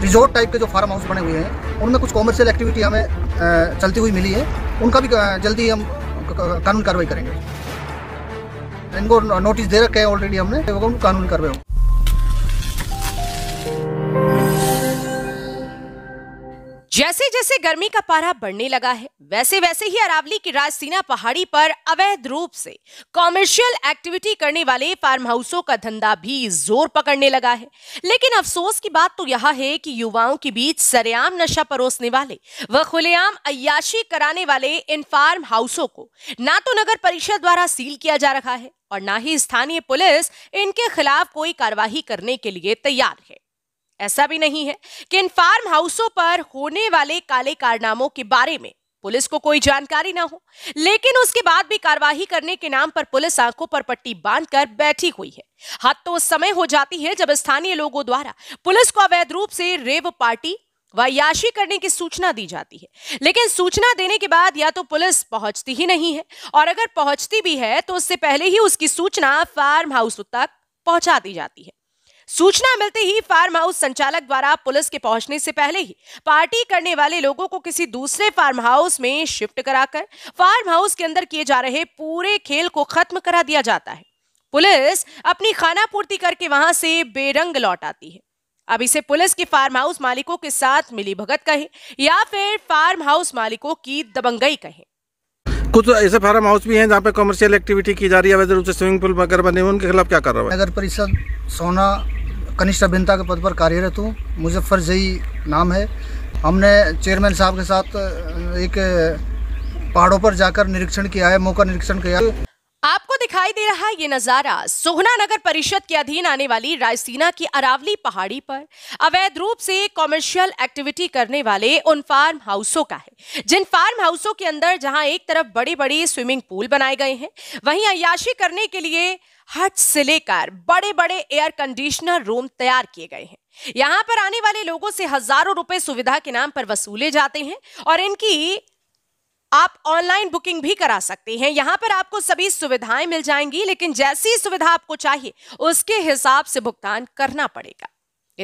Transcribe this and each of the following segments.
resort type के जो farm house बने हुए हैं उनमें कुछ कॉमर्शियल एक्टिविटी हमें चलती हुई मिली है उनका भी जल्दी हम कानून कार्रवाई करेंगे इनको नोटिस दे रखे हैं ऑलरेडी हमने कानून कार्रवाई जैसे जैसे गर्मी का पारा बढ़ने लगा है वैसे वैसे ही अरावली की राजसीना पहाड़ी पर अवैध रूप से कॉमर्शियल एक्टिविटी करने वाले फार्म हाउसों का धंधा भी जोर पकड़ने लगा है लेकिन अफसोस की बात तो यह है कि युवाओं के बीच सरेआम नशा परोसने वाले व खुलेआम अयाशी कराने वाले इन फार्म हाउसों को ना तो नगर परिषद द्वारा सील किया जा रहा है और ना ही स्थानीय पुलिस इनके खिलाफ कोई कार्यवाही करने के लिए तैयार है ऐसा भी नहीं है कि इन फार्म हाउसों पर होने वाले काले कारनामों के बारे में पुलिस को कोई जानकारी ना हो लेकिन उसके बाद भी कार्यवाही करने के नाम पर पुलिस आंखों पर पट्टी बांधकर बैठी हुई है हद तो उस समय हो जाती है जब स्थानीय लोगों द्वारा पुलिस को अवैध रूप से रेव पार्टी व याशी करने की सूचना दी जाती है लेकिन सूचना देने के बाद या तो पुलिस पहुंचती ही नहीं है और अगर पहुंचती भी है तो उससे पहले ही उसकी सूचना फार्म हाउस तक पहुंचा दी जाती है सूचना मिलते ही फार्म हाउस संचालक द्वारा पुलिस के पहुंचने से पहले ही पार्टी करने वाले लोगों को किसी दूसरे फार्म हाउस में शिफ्ट कराकर फार्म हाउस के अंदर किए जा रहे पूरे खेल को खत्म करा दिया जाता है पुलिस अपनी खाना पूर्ति करके वहां से बेरंग लौट आती है अब इसे पुलिस के फार्म हाउस मालिकों के साथ मिली भगत कहे या फिर फार्म हाउस मालिकों की दबंगई कहे कुछ ऐसे फार्म हाउस भी हैं जहाँ पे कमर्शियल एक्टिविटी की जा रही है रूप से स्विमिंग पूल वगैरह बने हुए उनके खिलाफ क्या कर रहा है नगर परिषद सोना कनिष्ठ अभियंता के पद पर कार्यरत हूँ मुजफ्फ़र जई नाम है हमने चेयरमैन साहब के साथ एक पहाड़ों पर जाकर निरीक्षण किया है मौका निरीक्षण किया है दिखाई दे रहा ये नजारा सोहना नगर परिषद के अधीन आने वाली रायसीना की अरावली पहाड़ी पर अवैध रूप से कॉमर्शियल एक्टिविटी करने वाले उन फार्म हाउसों का है जिन फार्म हाउसों के अंदर जहां एक तरफ बड़े बड़े स्विमिंग पूल बनाए गए हैं वहीं अयाशी करने के लिए हट से लेकर बड़े बड़े एयर कंडीशनर रूम तैयार किए गए हैं यहां पर आने वाले लोगों से हजारों रुपए सुविधा के नाम पर वसूले जाते हैं और इनकी आप ऑनलाइन बुकिंग भी करा सकते हैं यहां पर आपको सभी सुविधाएं मिल जाएंगी लेकिन जैसी सुविधा आपको चाहिए उसके हिसाब से भुगतान करना पड़ेगा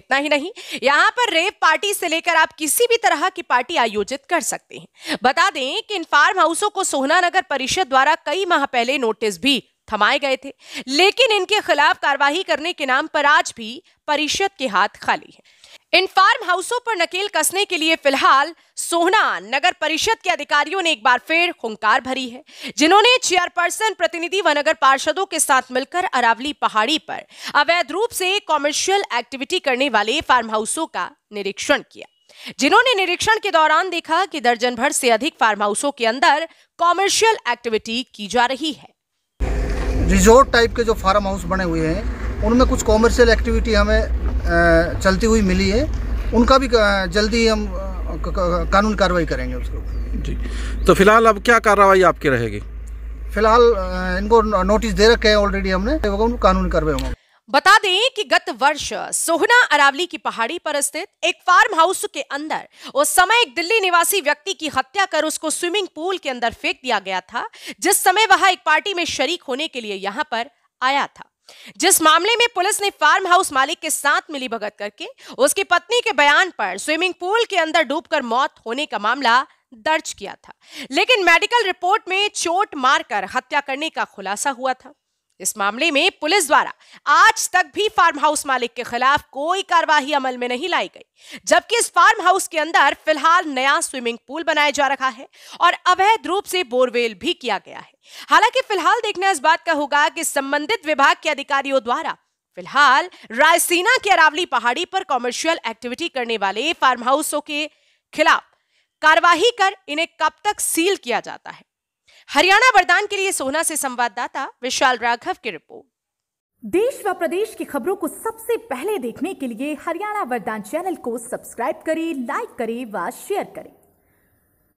इतना ही नहीं यहां पर रेप पार्टी से लेकर आप किसी भी तरह की पार्टी आयोजित कर सकते हैं बता दें कि इन फार्म हाउसों को सोहना नगर परिषद द्वारा कई माह पहले नोटिस भी थमाए गए थे लेकिन इनके खिलाफ कार्रवाई करने के नाम पर आज भी परिषद के हाथ खाली है इन फार्म हाउसों पर नकेल कसने के लिए फिलहाल सोहना नगर परिषद के अधिकारियों ने एक बार फिर हंकार भरी है जिन्होंने चेयरपर्सन प्रतिनिधि व नगर पार्षदों के साथ मिलकर अरावली पहाड़ी पर अवैध रूप से कॉमर्शियल एक्टिविटी करने वाले फार्म हाउसों का निरीक्षण किया जिन्होंने निरीक्षण के दौरान देखा कि दर्जन भर से अधिक फार्म हाउसों के अंदर कॉमर्शियल एक्टिविटी की जा रही है रिजोर्ट टाइप के जो फार्म हाउस बने हुए हैं उनमें कुछ कॉमर्शियल एक्टिविटी हमें चलती हुई मिली है उनका भी जल्दी हम कानून कार्रवाई करेंगे उसके जी तो फिलहाल अब क्या कार्रवाई आपकी रहेगी फिलहाल इनको नोटिस दे रखे हैं ऑलरेडी हमने कानून कार्रवाई होंगे बता दें कि गत वर्ष सोहना अरावली की पहाड़ी पर स्थित एक फार्म हाउस के अंदर उस समय एक दिल्ली निवासी व्यक्ति की हत्या कर उसको स्विमिंग पूल के अंदर फेंक दिया गया था जिस समय वह एक पार्टी में शरीक होने के लिए यहां पर आया था जिस मामले में पुलिस ने फार्म हाउस मालिक के साथ मिली भगत करके उसकी पत्नी के बयान पर स्विमिंग पूल के अंदर डूबकर मौत होने का मामला दर्ज किया था लेकिन मेडिकल रिपोर्ट में चोट मारकर हत्या करने का खुलासा हुआ था इस मामले में पुलिस द्वारा आज तक भी फार्म हाउस मालिक के खिलाफ कोई कार्यवाही अमल में नहीं लाई गई जबकि इस फार्म हाउस के अंदर फिलहाल नया स्विमिंग पूल बनाया जा रहा है और अवैध रूप से बोरवेल भी किया गया है हालांकि फिलहाल देखना इस बात का होगा कि संबंधित विभाग के अधिकारियों द्वारा फिलहाल रायसीना के अरावली पहाड़ी पर कॉमर्शियल एक्टिविटी करने वाले फार्म हाउसों के खिलाफ कार्यवाही कर इन्हें कब तक सील किया जाता है हरियाणा वरदान के लिए सोना से संवाददाता विशाल राघव की रिपोर्ट देश व प्रदेश की खबरों को सबसे पहले देखने के लिए हरियाणा वरदान चैनल को सब्सक्राइब करें लाइक करें व शेयर करें